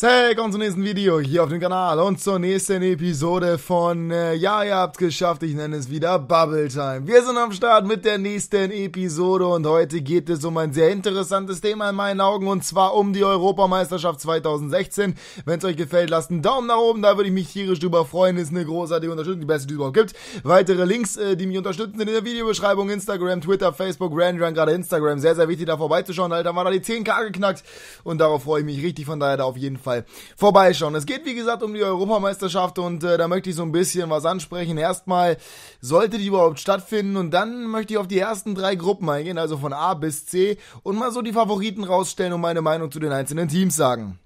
Hey, kommt zum nächsten Video hier auf dem Kanal und zur nächsten Episode von äh, Ja, ihr habt's geschafft, ich nenne es wieder Bubble Time. Wir sind am Start mit der nächsten Episode und heute geht es um ein sehr interessantes Thema in meinen Augen und zwar um die Europameisterschaft 2016. Wenn es euch gefällt, lasst einen Daumen nach oben, da würde ich mich tierisch drüber freuen, ist eine großartige Unterstützung, die beste, die es überhaupt gibt. Weitere Links, äh, die mich unterstützen, sind in der Videobeschreibung, Instagram, Twitter, Facebook, Randrun, gerade Instagram. Sehr, sehr wichtig, da vorbeizuschauen, Alter, war da die 10k geknackt und darauf freue ich mich richtig, von daher da auf jeden Fall Fall vorbeischauen. Es geht wie gesagt um die Europameisterschaft und äh, da möchte ich so ein bisschen was ansprechen. Erstmal sollte die überhaupt stattfinden und dann möchte ich auf die ersten drei Gruppen eingehen, also von A bis C und mal so die Favoriten rausstellen und meine Meinung zu den einzelnen Teams sagen.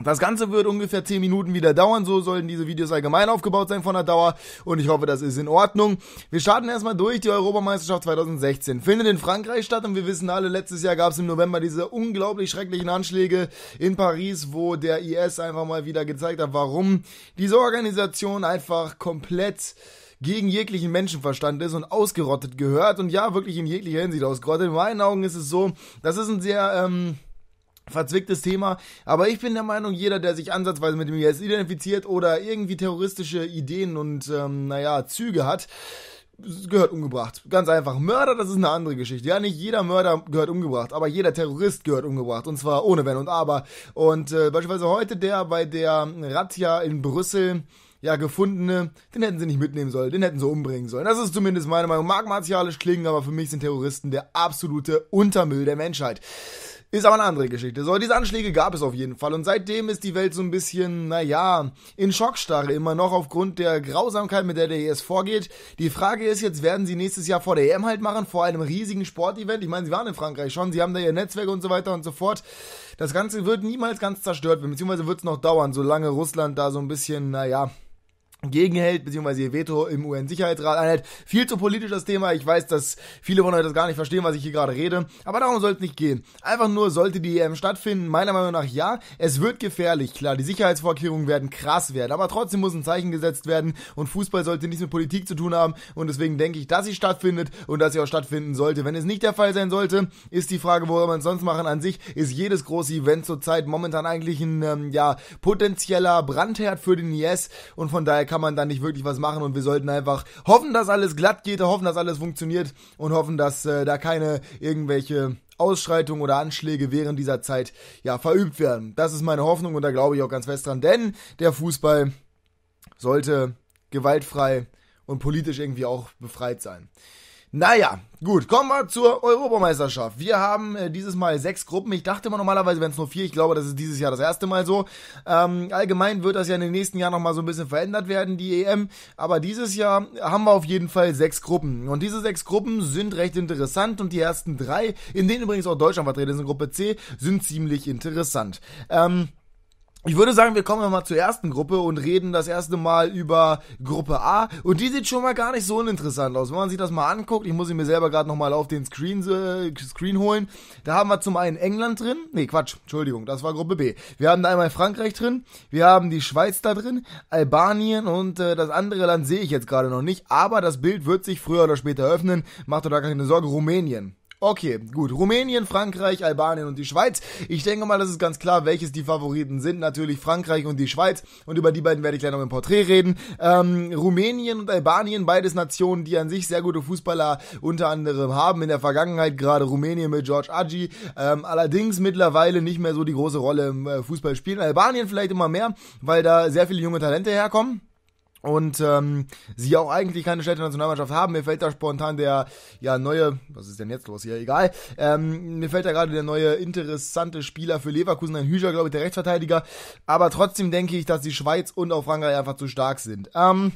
Das Ganze wird ungefähr 10 Minuten wieder dauern, so sollen diese Videos allgemein aufgebaut sein von der Dauer und ich hoffe, das ist in Ordnung. Wir starten erstmal durch die Europameisterschaft 2016. Findet in Frankreich statt und wir wissen alle, letztes Jahr gab es im November diese unglaublich schrecklichen Anschläge in Paris, wo der IS einfach mal wieder gezeigt hat, warum diese Organisation einfach komplett gegen jeglichen Menschenverstand ist und ausgerottet gehört und ja, wirklich in jeglicher Hinsicht ausgerottet. In meinen Augen ist es so, das ist ein sehr... Ähm, verzwicktes Thema. Aber ich bin der Meinung, jeder, der sich ansatzweise mit dem IS identifiziert oder irgendwie terroristische Ideen und, ähm, naja, Züge hat, gehört umgebracht. Ganz einfach. Mörder, das ist eine andere Geschichte. Ja, nicht jeder Mörder gehört umgebracht, aber jeder Terrorist gehört umgebracht. Und zwar ohne Wenn und Aber. Und äh, beispielsweise heute der bei der Razzia in Brüssel ja, gefundene, den hätten sie nicht mitnehmen sollen, den hätten sie umbringen sollen. Das ist zumindest meine Meinung. Mag martialisch klingen, aber für mich sind Terroristen der absolute Untermüll der Menschheit. Ist aber eine andere Geschichte. So, diese Anschläge gab es auf jeden Fall. Und seitdem ist die Welt so ein bisschen, naja, in Schockstarre immer noch aufgrund der Grausamkeit, mit der der ES vorgeht. Die Frage ist jetzt, werden sie nächstes Jahr vor der EM halt machen, vor einem riesigen Sportevent? Ich meine, sie waren in Frankreich schon, sie haben da ihr Netzwerk und so weiter und so fort. Das Ganze wird niemals ganz zerstört werden, beziehungsweise wird es noch dauern, solange Russland da so ein bisschen, naja, gegenhält, beziehungsweise ihr Veto im UN-Sicherheitsrat einhält. Viel zu politisch das Thema. Ich weiß, dass viele von euch das gar nicht verstehen, was ich hier gerade rede. Aber darum soll es nicht gehen. Einfach nur, sollte die EM stattfinden? Meiner Meinung nach ja. Es wird gefährlich, klar. Die Sicherheitsvorkehrungen werden krass werden. Aber trotzdem muss ein Zeichen gesetzt werden. Und Fußball sollte nichts mit Politik zu tun haben. Und deswegen denke ich, dass sie stattfindet und dass sie auch stattfinden sollte. Wenn es nicht der Fall sein sollte, ist die Frage, worüber man es sonst machen. An sich ist jedes große Event zurzeit momentan eigentlich ein, ähm, ja, potenzieller Brandherd für den IS. Und von daher kann man da nicht wirklich was machen und wir sollten einfach hoffen, dass alles glatt geht, hoffen, dass alles funktioniert und hoffen, dass äh, da keine irgendwelche Ausschreitungen oder Anschläge während dieser Zeit ja verübt werden. Das ist meine Hoffnung und da glaube ich auch ganz fest dran, denn der Fußball sollte gewaltfrei und politisch irgendwie auch befreit sein. Naja, gut, kommen wir zur Europameisterschaft. Wir haben äh, dieses Mal sechs Gruppen. Ich dachte immer normalerweise wären es nur vier. Ich glaube, das ist dieses Jahr das erste Mal so. Ähm, allgemein wird das ja in den nächsten Jahren nochmal so ein bisschen verändert werden, die EM. Aber dieses Jahr haben wir auf jeden Fall sechs Gruppen. Und diese sechs Gruppen sind recht interessant und die ersten drei, in denen übrigens auch Deutschland vertreten ist in Gruppe C, sind ziemlich interessant. Ähm, ich würde sagen, wir kommen mal zur ersten Gruppe und reden das erste Mal über Gruppe A. Und die sieht schon mal gar nicht so uninteressant aus. Wenn man sich das mal anguckt, ich muss sie mir selber gerade nochmal auf den Screen, äh, Screen holen. Da haben wir zum einen England drin. Nee, Quatsch, Entschuldigung, das war Gruppe B. Wir haben da einmal Frankreich drin, wir haben die Schweiz da drin, Albanien und äh, das andere Land sehe ich jetzt gerade noch nicht. Aber das Bild wird sich früher oder später öffnen. Macht doch da keine Sorge, Rumänien. Okay, gut. Rumänien, Frankreich, Albanien und die Schweiz. Ich denke mal, das ist ganz klar, welches die Favoriten sind. Natürlich Frankreich und die Schweiz. Und über die beiden werde ich gleich noch im Porträt reden. Ähm, Rumänien und Albanien, beides Nationen, die an sich sehr gute Fußballer unter anderem haben. In der Vergangenheit gerade Rumänien mit George Agi. Ähm, allerdings mittlerweile nicht mehr so die große Rolle im äh, Fußball spielen. Albanien vielleicht immer mehr, weil da sehr viele junge Talente herkommen und ähm, sie auch eigentlich keine schlechte Nationalmannschaft haben. Mir fällt da spontan der ja neue, was ist denn jetzt los hier? Egal. Ähm, mir fällt da gerade der neue interessante Spieler für Leverkusen, ein Hüscher, glaube ich, der Rechtsverteidiger. Aber trotzdem denke ich, dass die Schweiz und auch Frankreich einfach zu stark sind. Ähm,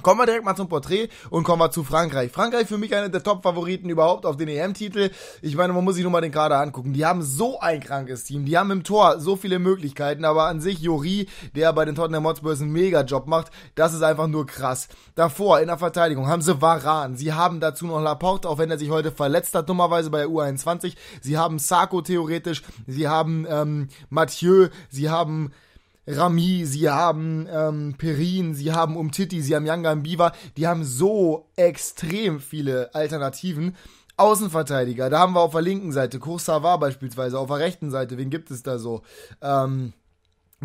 Kommen wir direkt mal zum Porträt und kommen wir zu Frankreich. Frankreich für mich einer der Top-Favoriten überhaupt auf den EM-Titel. Ich meine, man muss sich nur mal den Kader angucken. Die haben so ein krankes Team. Die haben im Tor so viele Möglichkeiten, aber an sich Jori, der bei den Tottenham Hotspurs einen Mega-Job macht, das ist einfach nur krass. Davor in der Verteidigung haben sie Varan. Sie haben dazu noch Laporte, auch wenn er sich heute verletzt hat, dummerweise bei der U21. Sie haben Sarko theoretisch. Sie haben ähm, Mathieu. Sie haben Rami, sie haben ähm, Perin, sie haben Umtiti, sie haben Yanga Biva, die haben so extrem viele Alternativen. Außenverteidiger, da haben wir auf der linken Seite Kursava beispielsweise, auf der rechten Seite, wen gibt es da so? Ähm,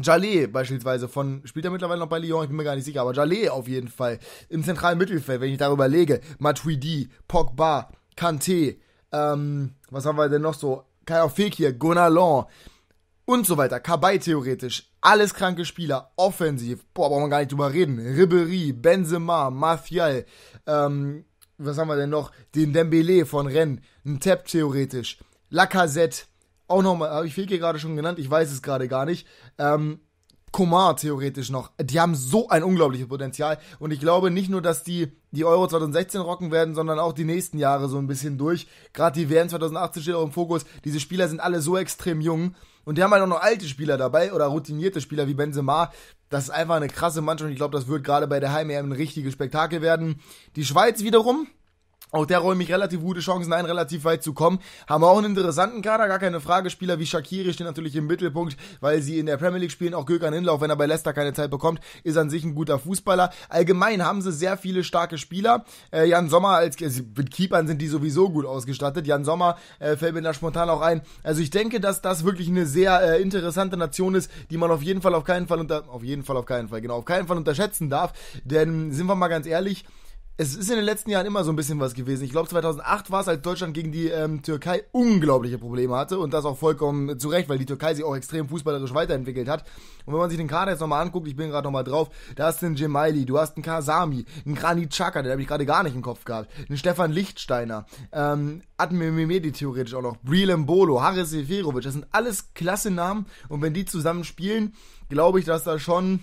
Jallet beispielsweise von, spielt er mittlerweile noch bei Lyon, ich bin mir gar nicht sicher, aber Jallet auf jeden Fall. Im zentralen Mittelfeld, wenn ich darüber lege, Matuidi, Pogba, Kanté, ähm, was haben wir denn noch so? Kai Ofekir, Gonalon, und so weiter. Kabay theoretisch, alles kranke Spieler, offensiv, boah, brauchen wir gar nicht drüber reden. Ribery, Benzema, Martial, ähm, was haben wir denn noch? Den Dembele von Rennes, ein Tap theoretisch, Lacazette, auch nochmal, habe ich Feke gerade schon genannt, ich weiß es gerade gar nicht. Ähm, Komar theoretisch noch. Die haben so ein unglaubliches Potenzial. Und ich glaube nicht nur, dass die die Euro 2016 rocken werden, sondern auch die nächsten Jahre so ein bisschen durch. Gerade die WM 2018 steht auch im Fokus. Diese Spieler sind alle so extrem jung. Und die haben halt auch noch alte Spieler dabei oder routinierte Spieler wie Benzema. Das ist einfach eine krasse Mannschaft. Ich glaube, das wird gerade bei der Heim-EM ein richtiges Spektakel werden. Die Schweiz wiederum, auch der räume ich relativ gute Chancen ein, relativ weit zu kommen. Haben wir auch einen interessanten Kader, gar keine Frage. Spieler wie Shakiri stehen natürlich im Mittelpunkt, weil sie in der Premier League spielen. Auch Gökhan Hinlauf, wenn er bei Leicester keine Zeit bekommt, ist an sich ein guter Fußballer. Allgemein haben sie sehr viele starke Spieler. Äh, Jan Sommer als äh, mit Keepern sind die sowieso gut ausgestattet. Jan Sommer äh, fällt mir da spontan auch ein. Also ich denke, dass das wirklich eine sehr äh, interessante Nation ist, die man auf jeden Fall auf keinen Fall unter auf jeden Fall auf keinen Fall genau auf keinen Fall unterschätzen darf. Denn sind wir mal ganz ehrlich es ist in den letzten Jahren immer so ein bisschen was gewesen. Ich glaube, 2008 war es, als Deutschland gegen die ähm, Türkei unglaubliche Probleme hatte und das auch vollkommen zu Recht, weil die Türkei sich auch extrem fußballerisch weiterentwickelt hat. Und wenn man sich den Kader jetzt nochmal anguckt, ich bin gerade nochmal drauf, da hast du einen Gemaili, du hast einen Kasami, einen Granit Chaka, den habe ich gerade gar nicht im Kopf gehabt, einen Stefan Lichtsteiner, ähm, Admir Mimedi theoretisch auch noch, Brilem Bolo, Haris Seferovic, das sind alles klasse Namen und wenn die zusammen spielen, glaube ich, dass da schon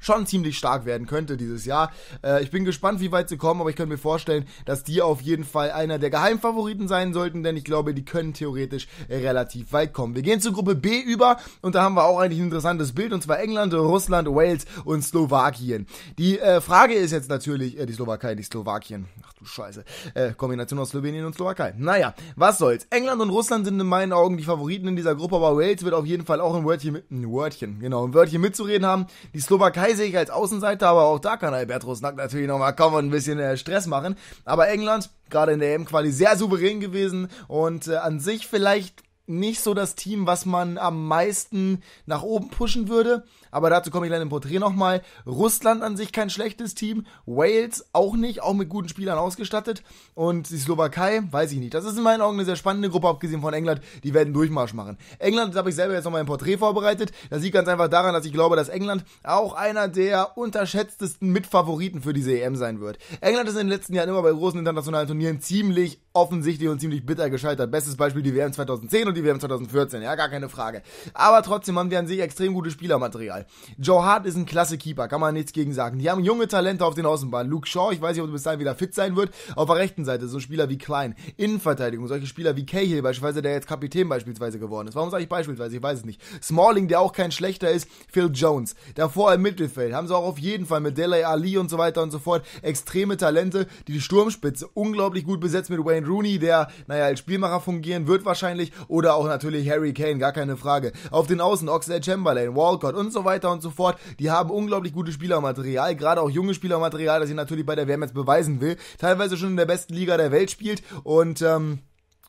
schon ziemlich stark werden könnte dieses Jahr. Äh, ich bin gespannt, wie weit sie kommen, aber ich könnte mir vorstellen, dass die auf jeden Fall einer der Geheimfavoriten sein sollten, denn ich glaube, die können theoretisch relativ weit kommen. Wir gehen zur Gruppe B über und da haben wir auch eigentlich ein interessantes Bild und zwar England, Russland, Wales und Slowakien. Die äh, Frage ist jetzt natürlich, äh, die Slowakei, die Slowakien. Ach du Scheiße. Äh, Kombination aus Slowenien und Slowakei. Naja, was soll's. England und Russland sind in meinen Augen die Favoriten in dieser Gruppe, aber Wales wird auf jeden Fall auch ein Wörtchen, mit, ein Wörtchen, genau, ein Wörtchen mitzureden haben. Die Slowakei Türkei sehe ich als Außenseiter, aber auch da kann Albertus Nack natürlich nochmal kommen und ein bisschen äh, Stress machen. Aber England, gerade in der EM-Quali, sehr souverän gewesen und äh, an sich vielleicht nicht so das Team, was man am meisten nach oben pushen würde aber dazu komme ich gleich im Porträt nochmal. Russland an sich kein schlechtes Team, Wales auch nicht, auch mit guten Spielern ausgestattet und die Slowakei, weiß ich nicht. Das ist in meinen Augen eine sehr spannende Gruppe, abgesehen von England, die werden Durchmarsch machen. England, das habe ich selber jetzt nochmal im Porträt vorbereitet, das liegt ganz einfach daran, dass ich glaube, dass England auch einer der unterschätztesten Mitfavoriten für diese EM sein wird. England ist in den letzten Jahren immer bei großen internationalen Turnieren ziemlich offensichtlich und ziemlich bitter gescheitert. Bestes Beispiel die WM 2010 und die WM 2014, ja, gar keine Frage. Aber trotzdem haben wir an sich extrem gutes Spielermaterial egal. Joe Hart ist ein klasse Keeper, kann man nichts gegen sagen. Die haben junge Talente auf den Außenbahnen. Luke Shaw, ich weiß nicht, ob er bis dahin wieder fit sein wird, auf der rechten Seite so Spieler wie Klein. Innenverteidigung, solche Spieler wie Cahill beispielsweise, der jetzt Kapitän beispielsweise geworden ist. Warum sage ich beispielsweise? Ich weiß es nicht. Smalling, der auch kein schlechter ist. Phil Jones. Davor im Mittelfeld haben sie auch auf jeden Fall mit Dele Ali und so weiter und so fort extreme Talente. Die Sturmspitze unglaublich gut besetzt mit Wayne Rooney, der, naja, als Spielmacher fungieren wird wahrscheinlich. Oder auch natürlich Harry Kane, gar keine Frage. Auf den Außen Oxlade Chamberlain, Walcott und so weiter weiter und so fort. Die haben unglaublich gutes Spielermaterial, gerade auch junge Spielermaterial, das ich natürlich bei der WM jetzt beweisen will. Teilweise schon in der besten Liga der Welt spielt und ähm,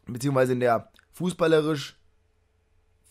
beziehungsweise in der fußballerisch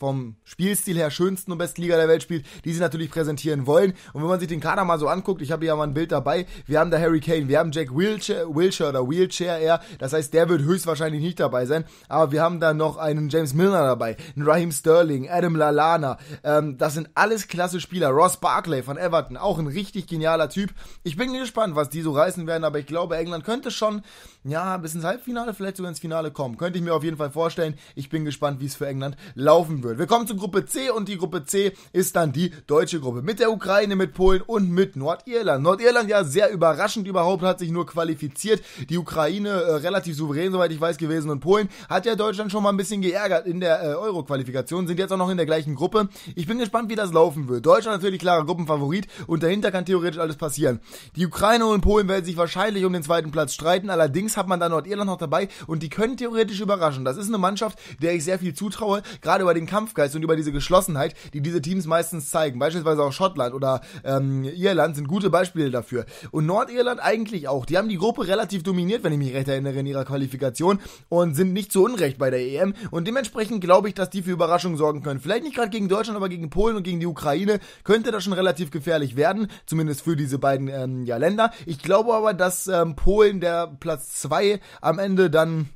vom Spielstil her schönsten und besten Liga der Welt spielt, die sie natürlich präsentieren wollen. Und wenn man sich den Kader mal so anguckt, ich habe ja mal ein Bild dabei, wir haben da Harry Kane, wir haben Jack Wilshire, Wilshire oder Wheelchair eher, das heißt, der wird höchstwahrscheinlich nicht dabei sein, aber wir haben da noch einen James Milner dabei, einen Raheem Sterling, Adam Lalana, ähm, das sind alles klasse Spieler, Ross Barclay von Everton, auch ein richtig genialer Typ. Ich bin gespannt, was die so reißen werden, aber ich glaube, England könnte schon, ja, bis ins Halbfinale, vielleicht sogar ins Finale kommen. Könnte ich mir auf jeden Fall vorstellen. Ich bin gespannt, wie es für England laufen wird wird. Wir kommen zu Gruppe C und die Gruppe C ist dann die deutsche Gruppe mit der Ukraine, mit Polen und mit Nordirland. Nordirland ja sehr überraschend überhaupt hat sich nur qualifiziert. Die Ukraine äh, relativ souverän, soweit ich weiß, gewesen und Polen hat ja Deutschland schon mal ein bisschen geärgert in der äh, Euro-Qualifikation, sind jetzt auch noch in der gleichen Gruppe. Ich bin gespannt, wie das laufen wird. Deutschland natürlich klarer Gruppenfavorit und dahinter kann theoretisch alles passieren. Die Ukraine und Polen werden sich wahrscheinlich um den zweiten Platz streiten, allerdings hat man da Nordirland noch dabei und die können theoretisch überraschen. Das ist eine Mannschaft, der ich sehr viel zutraue, gerade über den Kampf Kampfgeist und über diese Geschlossenheit, die diese Teams meistens zeigen. Beispielsweise auch Schottland oder ähm, Irland sind gute Beispiele dafür. Und Nordirland eigentlich auch. Die haben die Gruppe relativ dominiert, wenn ich mich recht erinnere, in ihrer Qualifikation und sind nicht zu Unrecht bei der EM. Und dementsprechend glaube ich, dass die für Überraschungen sorgen können. Vielleicht nicht gerade gegen Deutschland, aber gegen Polen und gegen die Ukraine könnte das schon relativ gefährlich werden, zumindest für diese beiden ähm, ja, Länder. Ich glaube aber, dass ähm, Polen der Platz 2 am Ende dann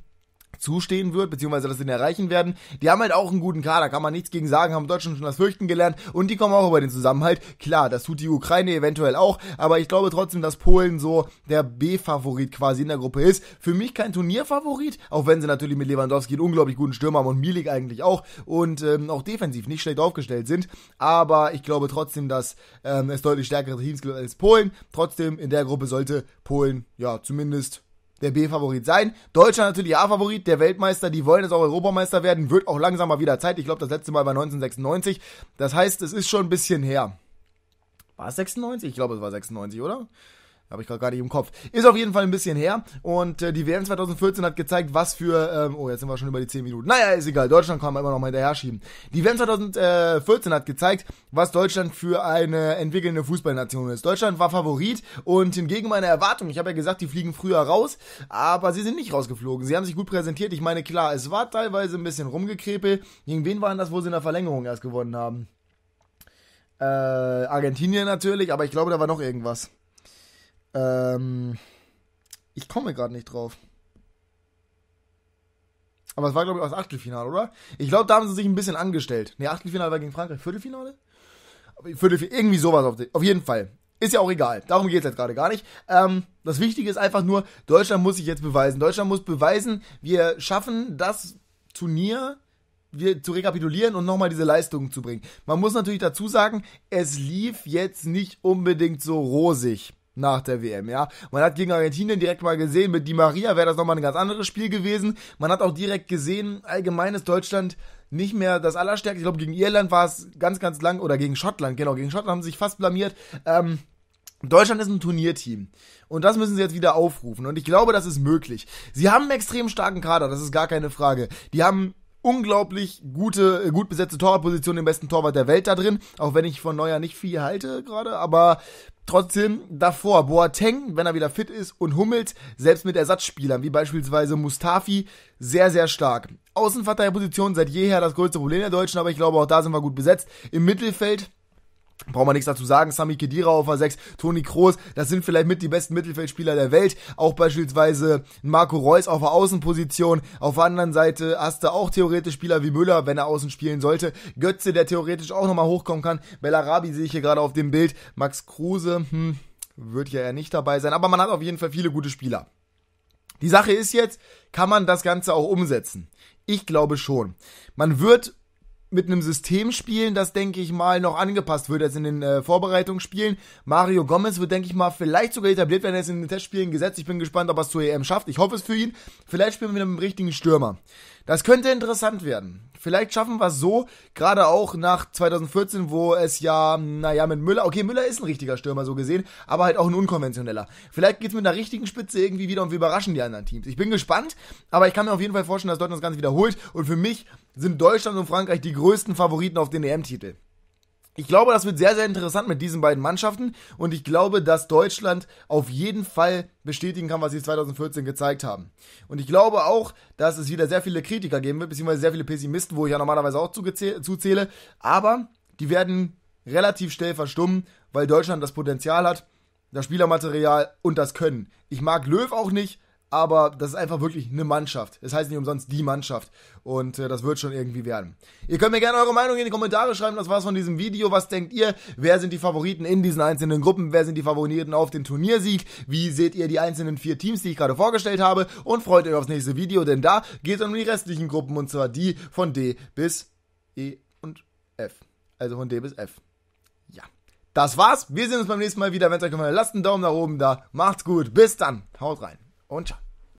zustehen wird, beziehungsweise das ihn erreichen werden. Die haben halt auch einen guten Kader, kann man nichts gegen sagen, haben Deutschland schon das Fürchten gelernt und die kommen auch über den Zusammenhalt. Klar, das tut die Ukraine eventuell auch, aber ich glaube trotzdem, dass Polen so der B-Favorit quasi in der Gruppe ist. Für mich kein Turnierfavorit, auch wenn sie natürlich mit Lewandowski einen unglaublich guten Stürmer haben und Milik eigentlich auch und ähm, auch defensiv nicht schlecht aufgestellt sind, aber ich glaube trotzdem, dass ähm, es deutlich stärkere Teams gibt als Polen. Trotzdem, in der Gruppe sollte Polen ja zumindest der B-Favorit sein. Deutschland natürlich A-Favorit, der Weltmeister, die wollen jetzt auch Europameister werden, wird auch langsam mal wieder Zeit. Ich glaube, das letzte Mal war 1996. Das heißt, es ist schon ein bisschen her. War es 96? Ich glaube, es war 96, oder? Habe ich gerade gar nicht im Kopf. Ist auf jeden Fall ein bisschen her. Und äh, die WM 2014 hat gezeigt, was für. Ähm, oh, jetzt sind wir schon über die 10 Minuten. Naja, ist egal. Deutschland kann man immer noch mal hinterher schieben. Die WM 2014 hat gezeigt, was Deutschland für eine entwickelnde Fußballnation ist. Deutschland war Favorit und hingegen meine Erwartung. Ich habe ja gesagt, die fliegen früher raus, aber sie sind nicht rausgeflogen. Sie haben sich gut präsentiert. Ich meine, klar, es war teilweise ein bisschen rumgekrepelt. Gegen wen waren das, wo sie in der Verlängerung erst gewonnen haben? Äh, Argentinien natürlich, aber ich glaube, da war noch irgendwas. Ähm, ich komme gerade nicht drauf. Aber es war, glaube ich, auch das Achtelfinale, oder? Ich glaube, da haben sie sich ein bisschen angestellt. Ne, Achtelfinale war gegen Frankreich. Viertelfinale? Viertelfinale, irgendwie sowas. Auf, auf jeden Fall. Ist ja auch egal. Darum geht es jetzt gerade gar nicht. Ähm, das Wichtige ist einfach nur, Deutschland muss sich jetzt beweisen. Deutschland muss beweisen, wir schaffen das Turnier wir, zu rekapitulieren und nochmal diese Leistungen zu bringen. Man muss natürlich dazu sagen, es lief jetzt nicht unbedingt so rosig nach der WM, ja. Man hat gegen Argentinien direkt mal gesehen, mit Di Maria wäre das nochmal ein ganz anderes Spiel gewesen. Man hat auch direkt gesehen, allgemein ist Deutschland nicht mehr das Allerstärkste. Ich glaube, gegen Irland war es ganz, ganz lang, oder gegen Schottland, genau, gegen Schottland haben sie sich fast blamiert. Ähm, Deutschland ist ein Turnierteam. Und das müssen sie jetzt wieder aufrufen. Und ich glaube, das ist möglich. Sie haben einen extrem starken Kader, das ist gar keine Frage. Die haben unglaublich gute, äh, gut besetzte Torwartposition, den besten Torwart der Welt da drin. Auch wenn ich von Neuer nicht viel halte gerade, aber trotzdem davor Boateng, wenn er wieder fit ist, und Hummels, selbst mit Ersatzspielern, wie beispielsweise Mustafi, sehr, sehr stark. Außenverteidigerposition seit jeher das größte Problem der Deutschen, aber ich glaube, auch da sind wir gut besetzt. Im Mittelfeld Braucht man nichts dazu sagen. Sami Kedira auf der 6, Toni Kroos, das sind vielleicht mit die besten Mittelfeldspieler der Welt. Auch beispielsweise Marco Reus auf der Außenposition. Auf der anderen Seite hast du auch theoretisch Spieler wie Müller, wenn er außen spielen sollte. Götze, der theoretisch auch nochmal hochkommen kann. Bellarabi sehe ich hier gerade auf dem Bild. Max Kruse, hm, wird ja eher nicht dabei sein. Aber man hat auf jeden Fall viele gute Spieler. Die Sache ist jetzt, kann man das Ganze auch umsetzen? Ich glaube schon. Man wird mit einem System spielen, das, denke ich mal, noch angepasst wird als in den äh, Vorbereitungsspielen. Mario Gomez wird, denke ich mal, vielleicht sogar etabliert werden, er in den Testspielen gesetzt. Ich bin gespannt, ob er es zur EM schafft. Ich hoffe es für ihn. Vielleicht spielen wir mit einem richtigen Stürmer. Das könnte interessant werden. Vielleicht schaffen wir es so, gerade auch nach 2014, wo es ja, naja, mit Müller, okay, Müller ist ein richtiger Stürmer so gesehen, aber halt auch ein unkonventioneller. Vielleicht geht's mit einer richtigen Spitze irgendwie wieder und wir überraschen die anderen Teams. Ich bin gespannt, aber ich kann mir auf jeden Fall vorstellen, dass Deutschland das Ganze wiederholt und für mich sind Deutschland und Frankreich die größten Favoriten auf den EM-Titel. Ich glaube, das wird sehr, sehr interessant mit diesen beiden Mannschaften und ich glaube, dass Deutschland auf jeden Fall bestätigen kann, was sie 2014 gezeigt haben. Und ich glaube auch, dass es wieder sehr viele Kritiker geben wird, beziehungsweise sehr viele Pessimisten, wo ich ja normalerweise auch zuzähle, aber die werden relativ schnell verstummen, weil Deutschland das Potenzial hat, das Spielermaterial und das Können. Ich mag Löw auch nicht, aber das ist einfach wirklich eine Mannschaft. Das heißt nicht umsonst die Mannschaft. Und äh, das wird schon irgendwie werden. Ihr könnt mir gerne eure Meinung in die Kommentare schreiben. Das war's von diesem Video. Was denkt ihr? Wer sind die Favoriten in diesen einzelnen Gruppen? Wer sind die Favoriten auf den Turniersieg? Wie seht ihr die einzelnen vier Teams, die ich gerade vorgestellt habe? Und freut euch aufs nächste Video, denn da geht es um die restlichen Gruppen und zwar die von D bis E und F. Also von D bis F. Ja. Das war's. Wir sehen uns beim nächsten Mal wieder. Wenn es euch gefallen hat, lasst einen Daumen nach oben da. Macht's gut. Bis dann. Haut rein und ciao.